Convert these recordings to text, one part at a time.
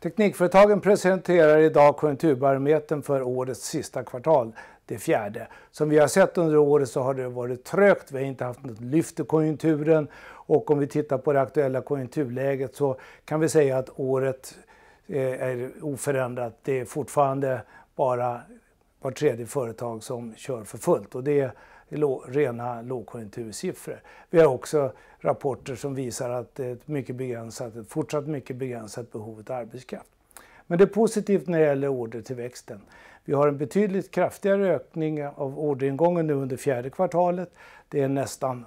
Teknikföretagen presenterar idag konjunkturbarometern för årets sista kvartal, det fjärde. Som vi har sett under året så har det varit trögt, vi har inte haft något lyft i konjunkturen och om vi tittar på det aktuella konjunkturläget så kan vi säga att året eh, är oförändrat. Det är fortfarande bara var tredje företag som kör för fullt och det rena lågkonjunktursiffror. Vi har också rapporter som visar att det är ett, mycket begränsat, ett fortsatt mycket begränsat behov av arbetskraft. Men det är positivt när det gäller ordertillväxten. Vi har en betydligt kraftigare ökning av orderingången nu under fjärde kvartalet. Det är nästan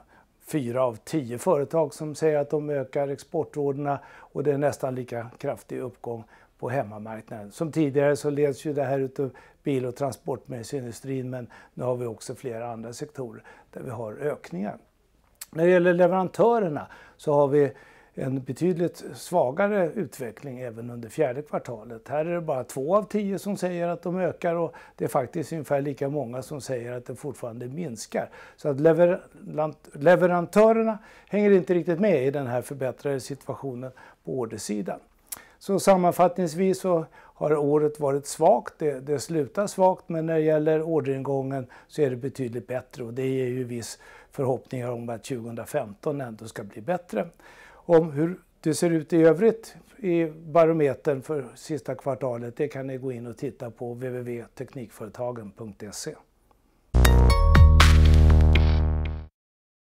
fyra av tio företag som säger att de ökar exportorderna och det är nästan lika kraftig uppgång på hemmamarknaden. Som tidigare så leds ju det här utav bil och transportmedelsindustrin men nu har vi också flera andra sektorer där vi har ökningar. När det gäller leverantörerna så har vi en betydligt svagare utveckling även under fjärde kvartalet. Här är det bara två av tio som säger att de ökar och det är faktiskt ungefär lika många som säger att det fortfarande minskar. Så att lever leverantörerna hänger inte riktigt med i den här förbättrade situationen på ordersidan. Så sammanfattningsvis så har året varit svagt. Det, det slutar svagt men när det gäller orderingången så är det betydligt bättre och det ger ju viss förhoppningar om att 2015 ändå ska bli bättre om hur det ser ut i övrigt i barometern för sista kvartalet, det kan ni gå in och titta på www.teknikföretagen.se.